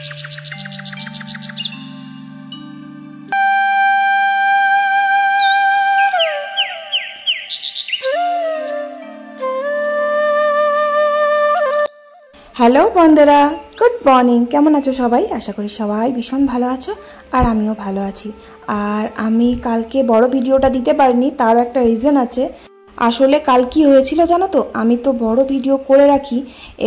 Hello বন্ধুরা good morning কেমন আছো সবাই আশা করি সবাই ভীষণ ভালো আছো আর আমিও ভালো আছি আর আমি কালকে বড় ভিডিওটা দিতে পারিনি তারও একটা রিজন আছে আসলে কাল কি হয়েছিল জানো তো আমি তো বড় ভিডিও করে রাখি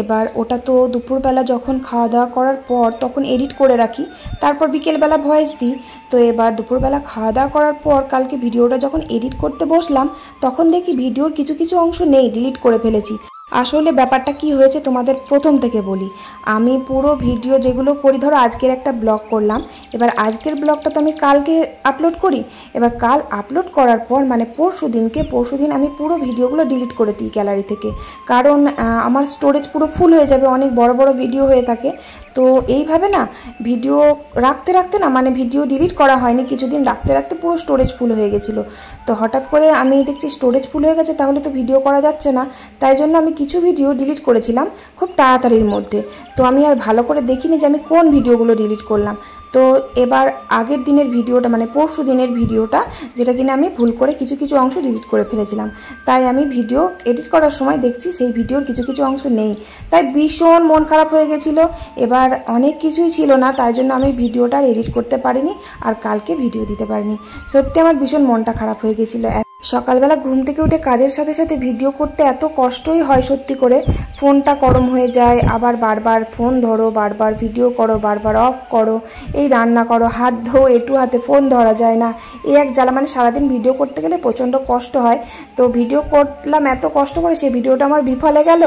এবার ওটা তো দুপুরবেলা যখন খাওয়া দাওয়া করার পর তখন এডিট করে রাখি তারপর বিকেলবেলা ভয়েস দিই তো এবার দুপুরবেলা খাওয়া দাওয়া করার পর কালকে ভিডিওটা যখন এডিট করতে বসলাম তখন দেখি ভিডিওর কিছু কিছু অংশ নেই ডিলিট করে ফেলেছি আসলে ব্যাপারটা কি হয়েছে তোমাদের প্রথম থেকে বলি আমি পুরো ভিডিও যেগুলো করি ধরো আজকের একটা ব্লগ করলাম এবার আজকের ব্লগটা তো আমি কালকে আপলোড করি এবার কাল আপলোড করার পর মানে পরশু দিনকে পরশু দিন আমি পুরো ভিডিওগুলো ডিলিট করে দিই গ্যালারি থেকে কারণ আমার স্টোরেজ পুরো ফুল হয়ে যাবে অনেক বড় বড় ভিডিও হয়ে থাকে তো এইভাবে না ভিডিও রাখতে রাখতে না মানে ভিডিও ডিলিট করা হয়নি কিছুদিন রাখতে রাখতে পুরো স্টোরেজ ফুল হয়ে গেছিলো তো হঠাৎ করে আমি দেখছি স্টোরেজ ফুল হয়ে গেছে তাহলে তো ভিডিও করা যাচ্ছে না তাই জন্য আমি কিছু ভিডিও ডিলিট করেছিলাম খুব তাড়াতাড়ির মধ্যে তো আমি আর ভালো করে দেখিনি যে আমি কোন ভিডিওগুলো ডিলিট করলাম তো এবার আগের দিনের ভিডিওটা মানে পরশু দিনের ভিডিওটা যেটা কিনা আমি ভুল করে কিছু কিছু অংশ ডিলিট করে ফেলেছিলাম তাই আমি ভিডিও এডিট করার সময় দেখছি সেই ভিডিওর কিছু কিছু অংশ নেই তাই ভীষণ মন খারাপ হয়ে গেছিল এবার অনেক কিছুই ছিল না তাই জন্য আমি ভিডিওটা এডিট করতে পারিনি আর কালকে ভিডিও দিতে পারিনি সত্যি আমার ভীষণ মনটা খারাপ হয়ে গেছিলো সকালবেলা ঘুম থেকে উঠে কাজের সাথে সাথে ভিডিও করতে এত কষ্টই হয় সত্যি করে ফোনটা গরম হয়ে যায় আবার বারবার ফোন ধরো বারবার ভিডিও করো বারবার অফ করো এই রান্না করো হাত ধো একটু হাতে ফোন ধরা যায় না এই এক জ্বালা মানে সারাদিন ভিডিও করতে গেলে প্রচণ্ড কষ্ট হয় তো ভিডিও করলাম এত কষ্ট করে সেই ভিডিওটা আমার বিফলে গেল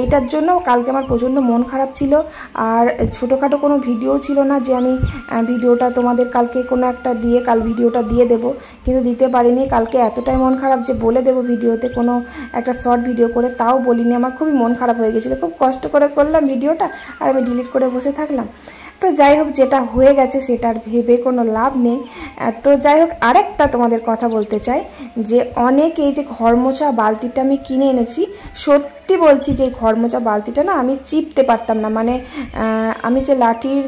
এইটার জন্য কালকে আমার প্রচণ্ড মন খারাপ ছিল আর ছোটোখাটো কোনো ভিডিও ছিল না যে আমি ভিডিওটা তোমাদের কালকে কোনো একটা দিয়ে কাল ভিডিওটা দিয়ে দেব কিন্তু দিতে পারিনি কালকে এতটাই মন খারাপ যে বলে দেবো ভিডিওতে কোনো একটা শর্ট ভিডিও করে তাও বলিনি আমার খুবই মন খারাপ হয়ে গেছিলো খুব কষ্ট করে করলাম ভিডিওটা আর আমি ডিলিট করে বসে থাকলাম তো যাই হোক যেটা হয়ে গেছে সেটার ভেবে কোনো লাভ নেই তো যাই হোক আরেকটা তোমাদের কথা বলতে চাই যে অনেক এই যে ঘর মোছা বালতিটা আমি কিনে এনেছি সত্যি সত্যি বলছি যে খরমোচা বালতিটা না আমি চিপতে পারতাম না মানে আমি যে লাঠির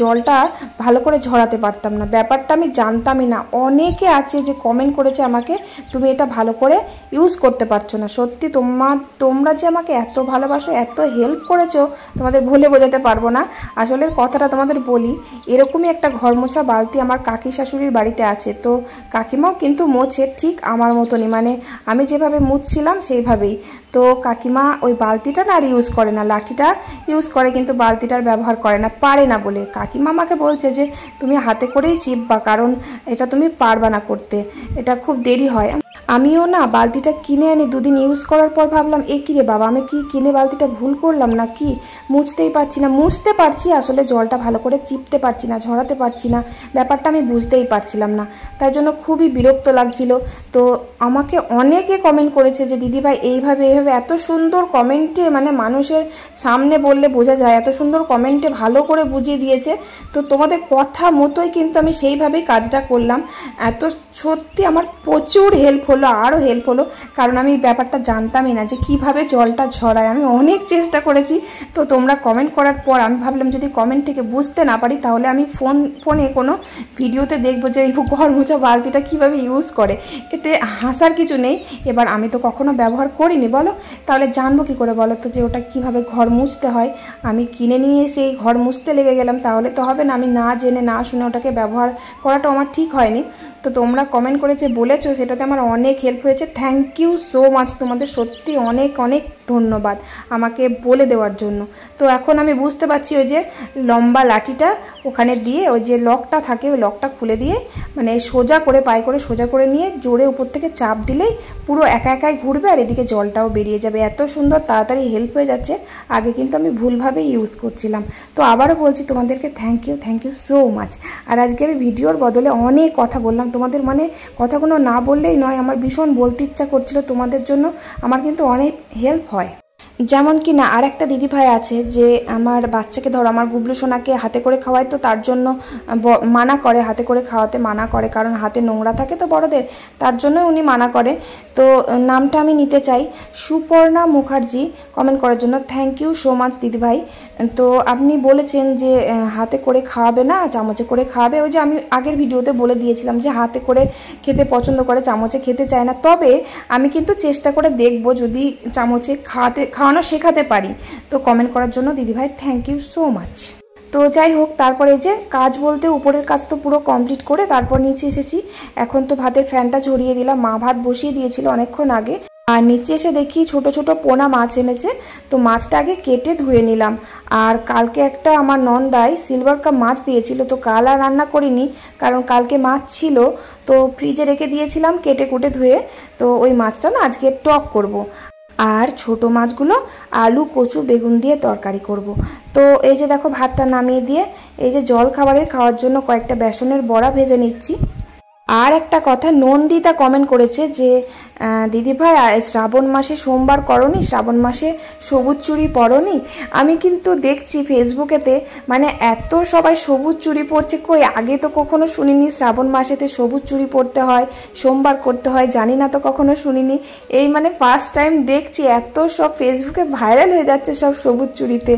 জলটা ভালো করে ঝরাতে পারতাম না ব্যাপারটা আমি জানতামই না অনেকে আছে যে কমেন্ট করেছে আমাকে তুমি এটা ভালো করে ইউজ করতে পারছো না সত্যি তোমার তোমরা যে আমাকে এত ভালোবাসো এত হেল্প করেছো তোমাদের ভুলে বোঝাতে পারবো না আসলে কথাটা তোমাদের বলি এরকমই একটা ঘরমোছা বালতি আমার কাকি শাশুড়ির বাড়িতে আছে তো কাকিমাও কিন্তু মোছে ঠিক আমার মতনই মানে আমি যেভাবে মুছছিলাম সেইভাবেই তো কাকিমা ওই বালতিটা না আর ইউজ করে না লাঠিটা ইউজ করে কিন্তু বালতিটার ব্যবহার করে না পারে না বলে কাকিমা আমাকে বলছে যে তুমি হাতে করেই চিপবা কারণ এটা তুমি পারবা না করতে এটা খুব দেরি হয় আমিও না বালতিটা কিনে এনে দুদিন ইউজ করার পর ভাবলাম এ কিরে বাবা আমি কি কিনে বালতিটা ভুল করলাম না কি মুছতেই পারছি না মুছতে পারছি আসলে জলটা ভালো করে চিপতে পারছি না ঝরাতে পারছি না ব্যাপারটা আমি বুঝতেই পারছিলাম না তার জন্য খুবই বিরক্ত লাগছিল তো আমাকে অনেকে কমেন্ট করেছে যে দিদিভাই এইভাবে এইভাবে এত সুন্দর কমেন্টে মানে মানুষের সামনে বললে বোঝা যায় এত সুন্দর কমেন্টে ভালো করে বুঝিয়ে দিয়েছে তো তোমাদের কথা মতোই কিন্তু আমি সেইভাবেই কাজটা করলাম এত সত্যি আমার প্রচুর হেল্প করলো আরও হেল্প হলো কারণ আমি ব্যাপারটা জানতামই না যে কিভাবে জলটা ঝরায় আমি অনেক চেষ্টা করেছি তো তোমরা কমেন্ট করার পর আমি ভাবলাম যদি কমেন্ট থেকে বুঝতে না পারি তাহলে আমি ফোন ফোনে কোনো ভিডিওতে দেখবো যে এই ঘর মোছা বালতিটা কীভাবে ইউজ করে এতে হাসার কিছু নেই এবার আমি তো কখনো ব্যবহার করিনি বলো তাহলে জানবো কি করে বলো তো যে ওটা কিভাবে ঘর মুছতে হয় আমি কিনে নিয়ে এই ঘর মুছতে লেগে গেলাম তাহলে তো হবে না আমি না জেনে না শুনে ওটাকে ব্যবহার করাটা আমার ঠিক হয়নি তো তোমরা কমেন্ট করেছে বলেছো সেটাতে আমার অনেক হেল্প হয়েছে থ্যাংক ইউ সো মাচ তোমাদের সত্যি অনেক অনেক ধন্যবাদ আমাকে বলে দেওয়ার জন্য তো এখন আমি বুঝতে পারছি ওই যে লম্বা লাঠিটা ওখানে দিয়ে ওই যে লকটা থাকে ওই লকটা খুলে দিয়ে মানে সোজা করে পায়ে করে সোজা করে নিয়ে জোরে উপর থেকে চাপ দিলেই পুরো একা একাই ঘুরবে আর এদিকে জলটাও বেরিয়ে যাবে এত সুন্দর তাড়াতাড়ি হেল্প হয়ে যাচ্ছে আগে কিন্তু আমি ভুলভাবে ইউজ করছিলাম তো আবারও বলছি তোমাদেরকে thank you thank you so much আর আজকে আমি ভিডিওর বদলে অনেক কথা বললাম তোমাদের মানে কথাগুলো না বললেই নয় আমার ভীষণ বলতে ইচ্ছা করছিল তোমাদের জন্য আমার কিন্তু অনেক হেল্প যেমন কি না আর একটা দিদিভাই আছে যে আমার বাচ্চাকে ধরো আমার গুবলু সোনাকে হাতে করে খাওয়ায় তো তার জন্য মানা করে হাতে করে খাওয়াতে মানা করে কারণ হাতে নোংরা থাকে তো বড়দের তার জন্য উনি মানা করে তো নামটা আমি নিতে চাই সুপর্ণা মুখার্জি কমেন্ট করার জন্য থ্যাংক ইউ সো মাচ দিদিভাই তো আপনি বলেছেন যে হাতে করে খাওয়াবে না চামচে করে খাওয়াবে ওই যে আমি আগের ভিডিওতে বলে দিয়েছিলাম যে হাতে করে খেতে পছন্দ করে চামচে খেতে চায় না তবে আমি কিন্তু চেষ্টা করে দেখব যদি চামচে খাওয়াতে খাওয়া খাওয়ানো শেখাতে পারি তো কমেন্ট করার জন্য দিদিভাই থ্যাংক ইউ সো মাচ তো যাই হোক তারপরে যে কাজ বলতে উপরের কাজ তো পুরো কমপ্লিট করে তারপর নিচে এসেছি এখন তো ভাতের ফ্যানটা ঝরিয়ে দিলাম মা ভাত বসিয়ে দিয়েছিল অনেকক্ষণ আগে আর নিচে এসে দেখি ছোট ছোট পোনা মাছ এনেছে তো মাছটা আগে কেটে ধুয়ে নিলাম আর কালকে একটা আমার নন্দাই সিলভার কাপ মাছ দিয়েছিল তো কাল আর রান্না করিনি কারণ কালকে মাছ ছিল তো ফ্রিজে রেখে দিয়েছিলাম কেটে কুটে ধুয়ে তো ওই মাছটা না আজকে টক করব। আর ছোট মাছগুলো আলু কচু বেগুন দিয়ে তরকারি করব। তো এই যে দেখো ভাতটা নামিয়ে দিয়ে এই যে জল খাবারের খাওয়ার জন্য কয়েকটা বেসনের বড়া ভেজে নিচ্ছি আর একটা কথা নন্দিতা কমেন্ট করেছে যে দিদিভাই শ্রাবণ মাসে সোমবার করনি শ্রাবণ মাসে সবুজ চুড়ি পরনি আমি কিন্তু দেখছি ফেসবুকেতে মানে এত সবাই সবুজ চুড়ি পরছে কই আগে তো কখনো শুনিনি শ্রাবণ মাসেতে সবুজ চুড়ি পরতে হয় সোমবার করতে হয় জানি না তো কখনো শুনিনি এই মানে ফার্স্ট টাইম দেখছি এত সব ফেসবুকে ভাইরাল হয়ে যাচ্ছে সব সবুজ চুড়িতে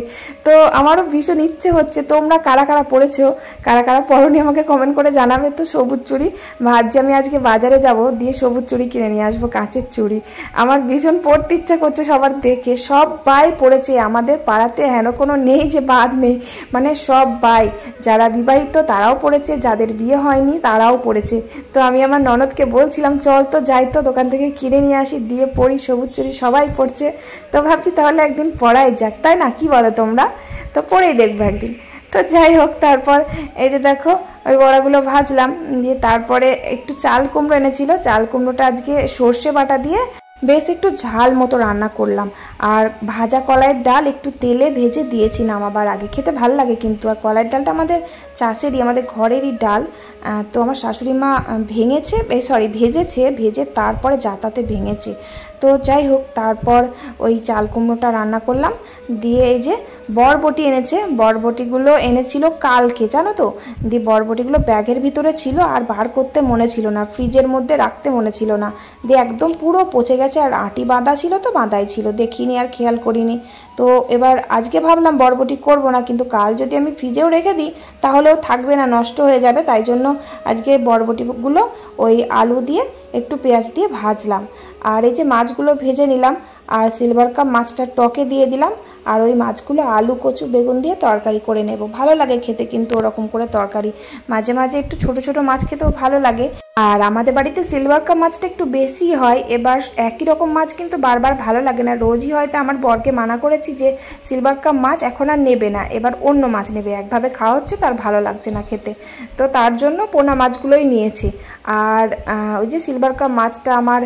তো আমারও ভীষণ ইচ্ছে হচ্ছে তোমরা কারা কারা পড়েছো কারা কারা পরনি আমাকে কমেন্ট করে জানাবে তো সবুজ চুড়ি ভাবছি আমি আজকে বাজারে যাব দিয়ে সবুজ চুড়ি কিনে নিয়ে আসবো কাঁচের চুড়ি আমার ভীষণ পড়তে ইচ্ছা করছে সবার দেখে সব বাই পড়েছে আমাদের পাড়াতে হেন কোনো নেই যে বাদ নেই মানে সব বাই যারা বিবাহিত তারাও পড়েছে যাদের বিয়ে হয়নি তারাও পড়েছে তো আমি আমার ননদকে বলছিলাম চল তো যাই তো দোকান থেকে কিনে নিয়ে আসি দিয়ে পড়ি সবুজ চুড়ি সবাই পড়ছে তো ভাবছি তাহলে একদিন পড়াই যাক তাই না কি বলো তোমরা তো পড়েই দেখবো একদিন তো যাই হোক তারপর এই যে দেখো ওই বড়াগুলো ভাজলাম দিয়ে তারপরে একটু চাল কুমড়ো এনেছিল চাল কুমড়োটা আজকে সর্ষে বাটা দিয়ে বেশ একটু ঝাল মতো রান্না করলাম আর ভাজা কলাইয়ের ডাল একটু তেলে ভেজে দিয়েছিলাম আবার আগে খেতে ভাল লাগে কিন্তু আর কলাইয়ের ডালটা আমাদের চাষেরই আমাদের ঘরেরই ডাল তো আমার শাশুড়ি মা ভেঙেছে সরি ভেজেছে ভেজে তারপরে যাতাতে ভেঙেছে তো যাই হোক তারপর ওই চাল কুমড়োটা রান্না করলাম দিয়ে এই যে বরবটি এনেছে বরবটিগুলো এনেছিল কালকে জানো তো দিয়ে বরবটিগুলো ব্যাগের ভিতরে ছিল আর বার করতে মনে ছিল না ফ্রিজের মধ্যে রাখতে মনে ছিল না দিয়ে একদম পুরো পচে গেছে আর আটি বাঁধা ছিল তো বাঁধাই ছিল দেখিনি আর খেয়াল করিনি তো এবার আজকে ভাবলাম বরবটি করব না কিন্তু কাল যদি আমি ফ্রিজেও রেখে দিই তাহলেও থাকবে না নষ্ট হয়ে যাবে তাই জন্য আজকে বরবটিগুলো ওই আলু দিয়ে একটু পেঁয়াজ দিয়ে ভাজলাম আর এই যে মাছগুলো ভেজে নিলাম আর সিলভার কাপ মাছটা টকে দিয়ে দিলাম আর ওই মাছগুলো আলু কচু বেগুন দিয়ে তরকারি করে নেব ভালো লাগে খেতে কিন্তু ওরকম করে তরকারি মাঝে মাঝে একটু ছোট ছোট মাছ খেতেও ভালো লাগে আর আমাদের বাড়িতে সিলভার কাপ মাছটা একটু বেশি হয় এবার একই রকম মাছ কিন্তু বারবার ভালো লাগে না রোজই হয়তো আমার বরকে মানা করেছি যে সিলভার কাপ মাছ এখন আর নেবে না এবার অন্য মাছ নেবে একভাবে খাওয়া হচ্ছে তার ভালো লাগছে না খেতে তো তার জন্য পোনা মাছগুলোই নিয়েছি আর ওই যে সিলভার কাপ মাছটা আমার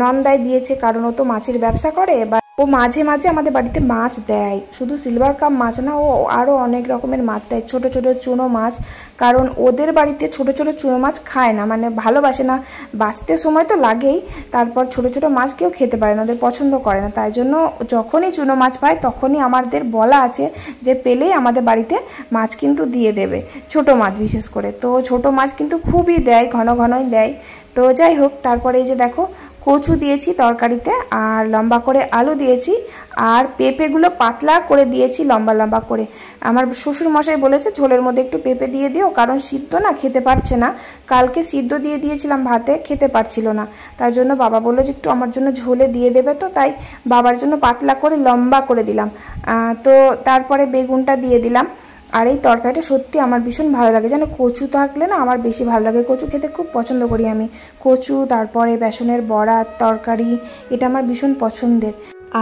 নন্দায় দিয়েছে কারণ ও তো মাছের ব্যবসা করে এবার ও মাঝে মাঝে আমাদের বাড়িতে মাছ দেয় শুধু সিলভার কাপ মাছ না ও আরও অনেক রকমের মাছ দেয় ছোট ছোট চুনো মাছ কারণ ওদের বাড়িতে ছোট ছোট চুনো মাছ খায় না মানে ভালোবাসে না বাঁচতে সময় তো লাগেই তারপর ছোট ছোট মাছ কেউ খেতে পারে না ওদের পছন্দ করে না তাই জন্য যখনই চুনো মাছ পায় তখনই আমাদের বলা আছে যে পেলেই আমাদের বাড়িতে মাছ কিন্তু দিয়ে দেবে ছোট মাছ বিশেষ করে তো ছোট মাছ কিন্তু খুবই দেয় ঘন ঘনই দেয় তো যাই হোক তারপরে এই যে দেখো কচু দিয়েছি তরকারিতে আর লম্বা করে আলু দিয়েছি আর পেঁপেগুলো পাতলা করে দিয়েছি লম্বা লম্বা করে আমার শ্বশুর মশাই বলেছে ঝোলের মধ্যে একটু পেঁপে দিয়ে দিও কারণ সিদ্ধ না খেতে পারছে না কালকে সিদ্ধ দিয়ে দিয়েছিলাম ভাতে খেতে পারছিল না তার জন্য বাবা বললো যে একটু আমার জন্য ঝোলে দিয়ে দেবে তো তাই বাবার জন্য পাতলা করে লম্বা করে দিলাম তো তারপরে বেগুনটা দিয়ে দিলাম আর এই তরকারিটা সত্যি আমার ভীষণ ভালো লাগে যেন কচু থাকলে না আমার বেশি ভালো লাগে কচু খেতে খুব পছন্দ করি আমি কচু তারপরে বেসনের বড়া তরকারি এটা আমার ভীষণ পছন্দের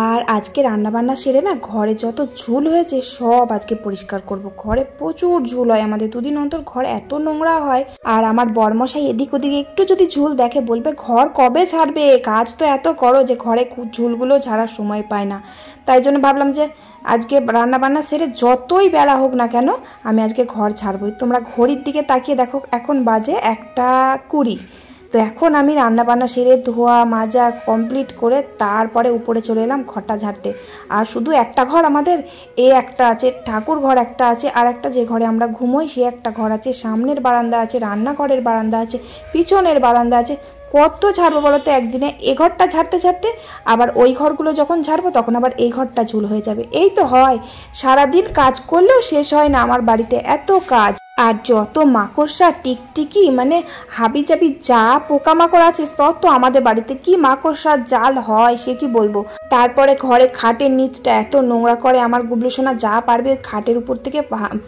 আর আজকে রান্নাবান্না সেরে না ঘরে যত ঝুল হয়েছে সব আজকে পরিষ্কার করব ঘরে প্রচুর ঝুল হয় আমাদের দুদিন অন্তর ঘর এত নোংরা হয় আর আমার বরমশাই এদিক ওদিক একটু যদি ঝুল দেখে বলবে ঘর কবে ছাড়বে কাজ তো এত করো যে ঘরে ঝুলগুলো ঝাড়ার সময় পায় না তাই জন্য ভাবলাম যে আজকে রান্না বান্না সেরে যতই বেলা হোক না কেন আমি আজকে ঘর ছাড়বই তোমরা ঘড়ির দিকে তাকিয়ে দেখো এখন বাজে একটা কুড়ি তো এখন আমি রান্না বান্না সেরে ধোয়া মাজা কমপ্লিট করে তারপরে উপরে চলে এলাম ঘরটা ঝাড়তে আর শুধু একটা ঘর আমাদের এ একটা আছে ঠাকুর ঘর একটা আছে আর একটা যে ঘরে আমরা ঘুমোই সে একটা ঘর আছে সামনের বারান্দা আছে রান্নাঘরের বারান্দা আছে পিছনের বারান্দা আছে কত ঝাড়বো বলো তো একদিনে এ ঘরটা ঝাড়তে ঝাড়তে আবার ওই ঘরগুলো যখন ঝাড়বো তখন আবার এই ঘরটা ঝুল হয়ে যাবে এই তো হয় সারাদিন কাজ করলেও শেষ হয় না আমার বাড়িতে এত কাজ আর যত মাকড়সা টিকটিকি মানে হাবি চাবি যা পোকামাকড় আছে তত আমাদের বাড়িতে কি মাকড়সার জাল হয় সে কি বলবো তারপরে ঘরে খাটের নিচটা এত নোংরা করে আমার গুবলে সোনা যা পারবে খাটের উপর থেকে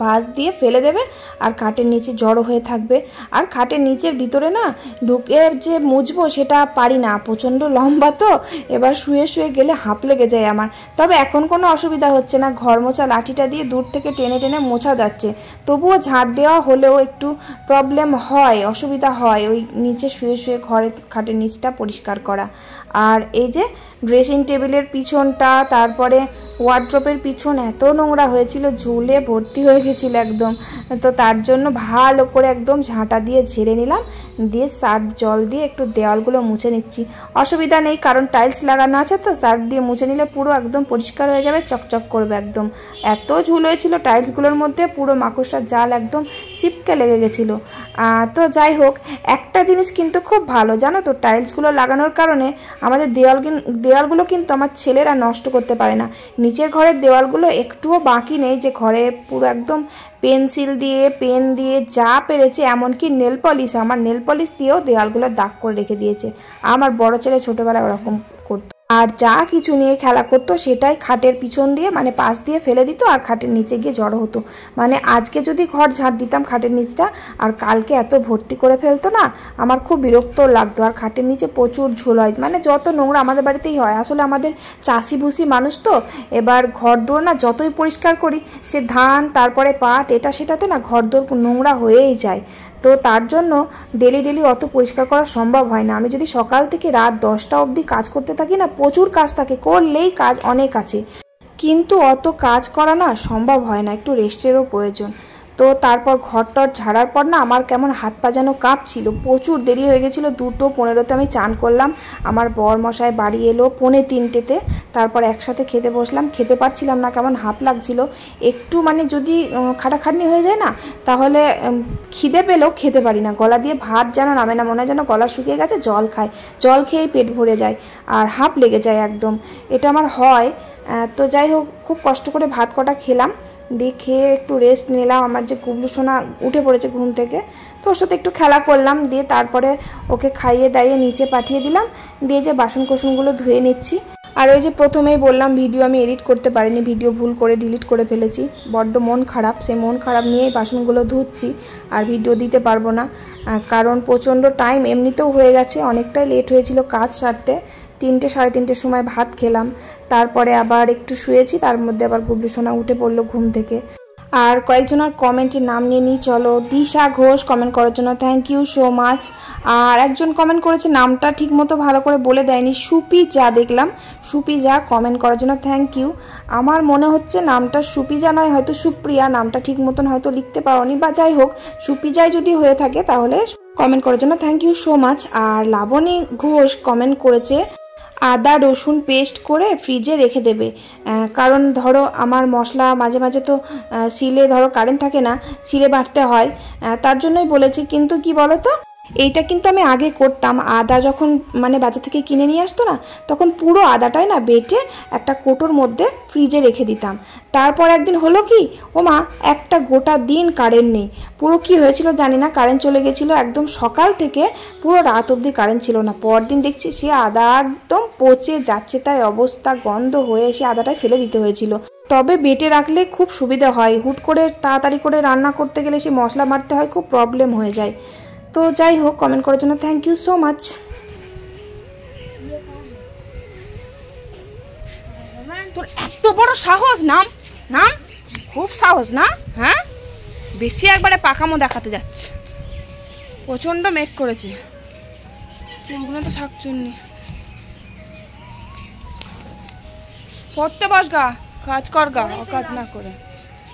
ভাঁজ দিয়ে ফেলে দেবে আর খাটের নিচে জড়ো হয়ে থাকবে আর খাটের নিচের ভিতরে না ঢুকে যে মুজবো সেটা পারি না প্রচণ্ড লম্বা তো এবার শুয়ে শুয়ে গেলে হাঁপ লেগে যায় আমার তবে এখন কোনো অসুবিধা হচ্ছে না ঘর মোছা লাঠিটা দিয়ে দূর থেকে টেনে টেনে মোছা যাচ্ছে তবুও ঝাঁট দেওয়া হলেও একটু প্রবলেম হয় অসুবিধা হয় ওই নিচে শুয়ে শুয়ে ঘরে খাটের নিচটা পরিষ্কার করা আর এই যে ড্রেসিং টেবিলের পিছনটা তারপরে ওয়ার্ড্রপের পিছন এত নোংরা হয়েছিল ঝুলে ভর্তি হয়ে গেছিল একদম তো তার জন্য ভালো করে একদম ঝাঁটা দিয়ে ঝেড়ে নিলাম দিয়ে সার্ফ জল দিয়ে একটু দেওয়ালগুলো মুছে নিচ্ছি অসুবিধা নেই কারণ টাইলস লাগানো আছে তো সার্ফ দিয়ে মুছে নিলে পুরো একদম পরিষ্কার হয়ে যাবে চকচক করবে একদম এত ঝুল হয়েছিল টাইলসগুলোর মধ্যে পুরো মাকড়সার জাল একদম চিপকে লেগে গেছিলো তো যাই হোক একটা জিনিস কিন্তু খুব ভালো জানো তো টাইলসগুলো লাগানোর কারণে আমাদের দেওয়াল দেওয়ালগুলো কিন্তু আমার ছেলেরা নষ্ট করতে পারে না নিচের ঘরের দেওয়ালগুলো একটুও বাকি নেই যে ঘরে পুরো একদম পেন্সিল দিয়ে পেন দিয়ে যা পেরেছে এমনকি নেল পলিশ আমার নেল পলিশ দিয়েও দেওয়ালগুলো দাগ করে রেখে দিয়েছে আমার বড় ছেলে ছোটোবেলায় ওরকম আর যা কিছু নিয়ে খেলা করতো সেটাই খাটের পিছন দিয়ে মানে পাশ দিয়ে ফেলে দিত আর খাটের নিচে গিয়ে জড়ো হতো মানে আজকে যদি ঘর ঝাড় দিতাম খাটের নিচটা আর কালকে এত ভর্তি করে ফেলতো না আমার খুব বিরক্ত লাগতো আর খাটের নিচে প্রচুর ঝোল হয় মানে যত নোংরা আমাদের বাড়িতেই হয় আসলে আমাদের চাষি ভুষি মানুষ তো এবার ঘর দোর না যতই পরিষ্কার করি সে ধান তারপরে পাট এটা সেটাতে না ঘর দোর নোংরা হয়েই যায় তো তার জন্য ডেলি ডেলি অত পরিষ্কার করা সম্ভব হয় না আমি যদি সকাল থেকে রাত দশটা অবধি কাজ করতে থাকি না প্রচুর কাজ থাকে করলেই কাজ অনেক আছে কিন্তু অত কাজ করা না সম্ভব হয় না একটু রেস্টেরও প্রয়োজন তো তারপর ঘর টর ঝাড়ার পর না আমার কেমন হাত পা যেন কাঁপছিল প্রচুর দেরি হয়ে গেছিলো দুটো পনেরোতে আমি চান করলাম আমার বর মশায় বাড়ি এলো পনে তিনটেতে তারপর একসাথে খেতে বসলাম খেতে পারছিলাম না কেমন হাঁপ লাগছিল একটু মানে যদি খাটাখাটনি হয়ে যায় না তাহলে খিদে পেলেও খেতে পারি না গলা দিয়ে ভাত যেন নামে না মনে হয় যেন গলা শুকিয়ে গেছে জল খায় জল খেয়েই পেট ভরে যায় আর হাঁপ লেগে যায় একদম এটা আমার হয় তো যাই হোক খুব কষ্ট করে ভাত কটা খেলাম দিয়ে খেয়ে একটু রেস্ট নিলাম আমার যে কুবলু সোনা উঠে পড়েছে ঘুম থেকে তো ওর সাথে একটু খেলা করলাম দিয়ে তারপরে ওকে খাইয়ে দাইয়ে নিচে পাঠিয়ে দিলাম দিয়ে যে বাসন কোসনগুলো ধুয়ে নিচ্ছি আর ওই যে প্রথমেই বললাম ভিডিও আমি এডিট করতে পারিনি ভিডিও ভুল করে ডিলিট করে ফেলেছি বড্ড মন খারাপ সে মন খারাপ নিয়েই বাসনগুলো ধুচ্ছি আর ভিডিও দিতে পারবো না কারণ প্রচণ্ড টাইম এমনিতেও হয়ে গেছে অনেকটাই লেট হয়েছিল কাজ সারতে তিনটে সাড়ে তিনটের সময় ভাত খেলাম তারপরে আবার একটু শুয়েছি তার মধ্যে আবার গুবলু সোনা উঠে পড়লো ঘুম থেকে আর কয়েকজনের কমেন্টের নাম নিয়ে নিই চলো দিশা ঘোষ কমেন্ট করার জন্য থ্যাংক ইউ সো মাচ আর একজন কমেন্ট করেছে নামটা ঠিক মতো ভালো করে বলে দেয়নি সুপি যা দেখলাম সুপি যা কমেন্ট করার জন্য থ্যাংক ইউ আমার মনে হচ্ছে নামটা সুপিজা নয় হয়তো সুপ্রিয়া নামটা ঠিক মতন হয়তো লিখতে পারোনি বা যাই হোক সুপিজাই যদি হয়ে থাকে তাহলে কমেন্ট করার জন্য থ্যাংক ইউ সো মাচ আর লাবণী ঘোষ কমেন্ট করেছে আদা রসুন পেস্ট করে ফ্রিজে রেখে দেবে কারণ ধরো আমার মশলা মাঝে মাঝে তো শিলে ধরো কারেন্ট থাকে না শিলে বাটতে হয় তার জন্যই বলেছি কিন্তু কি বলো তো এইটা কিন্তু আমি আগে করতাম আদা যখন মানে বাজার থেকে কিনে নিয়ে আসতো না তখন পুরো আদাটাই না বেটে একটা কোটোর মধ্যে ফ্রিজে রেখে দিতাম তারপর একদিন হলো কি ও মা একটা গোটা দিন কারেন্ট নেই পুরো কি হয়েছিল জানি না কারেন্ট চলে গেছিলো একদম সকাল থেকে পুরো রাত অবধি কারেন্ট ছিল না পরদিন দেখছি সে আদা একদম পচে যাচ্ছে তাই অবস্থা গন্ধ হয়ে সে আদাটাই ফেলে দিতে হয়েছিল তবে বেটে রাখলে খুব সুবিধা হয় হুট করে তাড়াতাড়ি করে রান্না করতে গেলে সে মশলা মারতে হয় খুব প্রবলেম হয়ে যায় তো যাই হোক কমেন্ট করার জন্য থ্যাংক ইউ সো মাচ তোর এত বড় সাহস নাম নাম খুব সাহস না হ্যাঁ বেশি একবারে পাকামো দেখাতে যাচ্ছে প্রচণ্ড মেঘ করেছে চুলগুলো তো শাকচুন্নি পড়তে বস গা কাজ কর গা কাজ না করে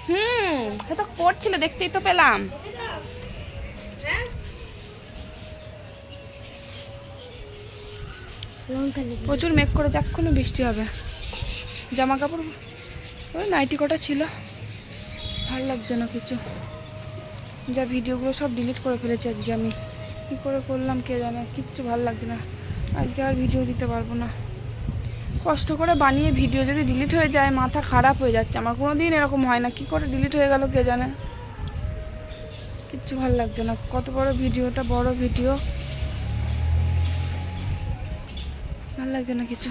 হুম সে তো করছিল দেখতেই তো পেলাম প্রচুর মেঘ করে কোনো বৃষ্টি হবে জামা কাপড় ওই নাইটি কটা ছিল ভাল লাগছে না কিছু যা ভিডিওগুলো সব ডিলিট করে ফেলেছি আজকে আমি কী করে করলাম কে জানে কিচ্ছু ভাল লাগছে না আজকে আর ভিডিও দিতে পারবো না কষ্ট করে বানিয়ে ভিডিও যদি ডিলিট হয়ে যায় মাথা খারাপ হয়ে যাচ্ছে আমার কোনো দিন এরকম হয় না কি করে ডিলিট হয়ে গেল কে জানে কিচ্ছু ভাল লাগছে না কত বড় ভিডিওটা বড় ভিডিও ভালো লাগছে না কিছু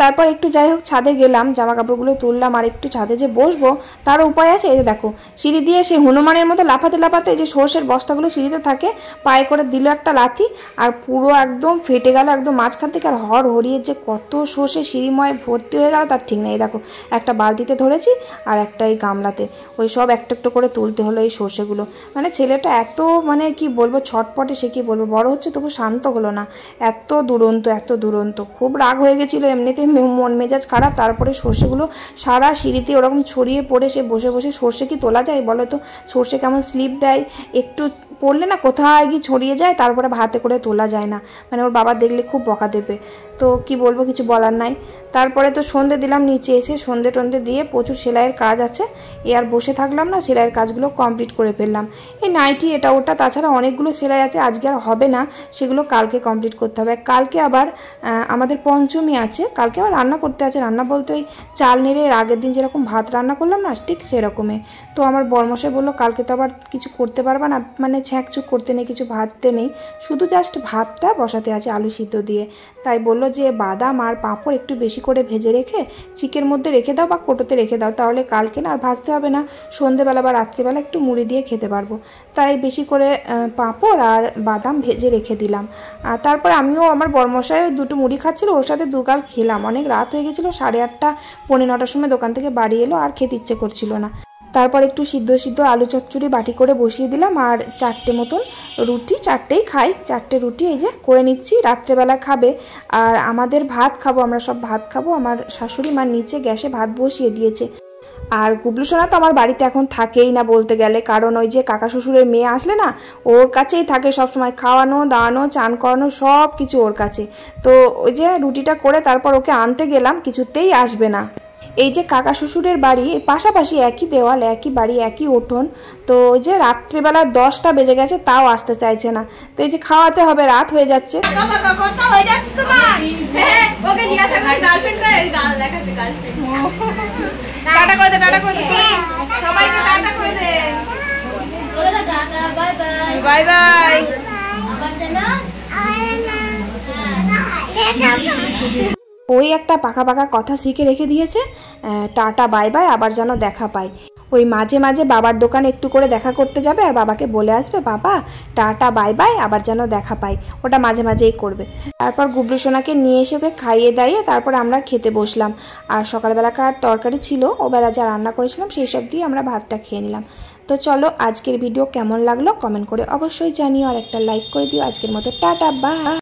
তারপর একটু যাই হোক ছাদে গেলাম জামা কাপড়গুলো তুললাম আর একটু ছাদে যে বসবো তার উপায় আছে এই যে দেখো সিঁড়ি দিয়ে সে হনুমানের মতো লাফাতে লাফাতে যে সর্ষের বস্তাগুলো সিঁড়িতে থাকে পায়ে করে দিল একটা লাথি আর পুরো একদম ফেটে গেল একদম মাঝখান থেকে আর হর হরিয়ে যে কত সর্ষে সিঁড়িময় ভর্তি হয়ে গেল তার ঠিক নেই দেখো একটা বালতিতে ধরেছি আর একটা এই গামলাতে ওই সব একটা একটু করে তুলতে হলো এই সর্ষেগুলো মানে ছেলেটা এত মানে কি বলবো ছটপটে সে কি বলবো বড় হচ্ছে তবু শান্ত হলো না এত দুরন্ত এত দুরন্ত খুব রাগ হয়ে গেছিলো এমনিতে মন মেজাজ খারাপ তারপরে সর্ষেগুলো সারা সিঁড়িতে ওরকম ছড়িয়ে পড়ে সে বসে বসে সর্ষে কি তোলা যায় বলো তো সর্ষে কেমন স্লিপ দেয় একটু পড়লে না কোথায় গিয়ে ছড়িয়ে যায় তারপরে হাতে করে তোলা যায় না মানে ওর বাবা দেখলে খুব বকা দেবে তো কি বলবো কিছু বলার নাই তারপরে তো সন্ধে দিলাম নিচে এসে সন্ধে টন্ধে দিয়ে প্রচুর সেলাইয়ের কাজ আছে এ আর বসে থাকলাম না সেলাইয়ের কাজগুলো কমপ্লিট করে ফেললাম এই নাইটি এটা ওটা তাছাড়া অনেকগুলো সেলাই আছে আজকে আর হবে না সেগুলো কালকে কমপ্লিট করতে হবে কালকে আবার আমাদের পঞ্চমী আছে কালকে আবার রান্না করতে আছে রান্না বলতে ওই চাল নেড়ে এর আগের দিন যেরকম ভাত রান্না করলাম না ঠিক সেরকমে তো আমার বর্মশাই বললো কালকে তো আবার কিছু করতে পারবা না মানে ছ্যাঁকচুক করতে নেই কিছু ভাজতে নেই শুধু জাস্ট ভাতটা বসাতে আছে আলু সিদ্ধ দিয়ে তাই বলল যে বাদাম আর পাঁপড় একটু বেশি করে ভেজে রেখে চিকের মধ্যে রেখে দাও বা কোটোতে রেখে দাও তাহলে কালকে না আর ভাজতে হবে না সন্ধেবেলা বা রাত্রিবেলা একটু মুড়ি দিয়ে খেতে পারবো তাই বেশি করে পাঁপড় আর বাদাম ভেজে রেখে দিলাম আর তারপর আমিও আমার বর্মশায় দুটো মুড়ি খাচ্ছিল ওর সাথে দুকাল খেলাম অনেক রাত হয়ে গেছিলো সাড়ে আটটা পনেরো নটার সময় দোকান থেকে বাড়ি এলো আর খেতে ইচ্ছে করছিল না তারপর একটু সিদ্ধ সিদ্ধ আলু চচ্চড়ি বাটি করে বসিয়ে দিলাম আর চারটে মতন রুটি চারটেই খাই চারটে রুটি এই যে করে নিচ্ছি রাত্রেবেলা খাবে আর আমাদের ভাত খাবো আমরা সব ভাত খাবো আমার শাশুড়ি মার নিচে গ্যাসে ভাত বসিয়ে দিয়েছে আর গুবলু সোনা তো আমার বাড়িতে এখন থাকেই না বলতে গেলে কারণ ওই যে কাকা শ্বশুরের মেয়ে আসলে না ওর কাছেই থাকে সব সময় খাওয়ানো দাওয়ানো চান করানো সব কিছু ওর কাছে তো ওই যে রুটিটা করে তারপর ওকে আনতে গেলাম কিছুতেই আসবে না এই যে কাকা শ্বশুরের বাড়ি পাশাপাশি একই দেওয়াল একই বাড়ি একই উঠোন তো ওই যে রাত্রেবেলা দশটা বেজে গেছে তাও আসতে চাইছে না তো এই যে খাওয়াতে হবে রাত হয়ে যাচ্ছে ওই একটা পাকা পাকা কথা শিখে রেখে দিয়েছে টাটা বাই বাই আবার যেন দেখা পাই ওই মাঝে মাঝে বাবার দোকানে একটু করে দেখা করতে যাবে আর বাবাকে বলে আসবে বাবা টাটা বাই বাই আবার যেন দেখা পাই ওটা মাঝে মাঝেই করবে তারপর গুবলু সোনাকে নিয়ে এসে ওকে খাইয়ে দাইয়ে তারপর আমরা খেতে বসলাম আর সকালবেলাকার তরকারি ছিল ওবেলা যা রান্না করেছিলাম সেই সব দিয়ে আমরা ভাতটা খেয়ে নিলাম তো চলো আজকের ভিডিও কেমন লাগলো কমেন্ট করে অবশ্যই জানিও আর একটা লাইক করে দিও আজকের মতো টাটা বা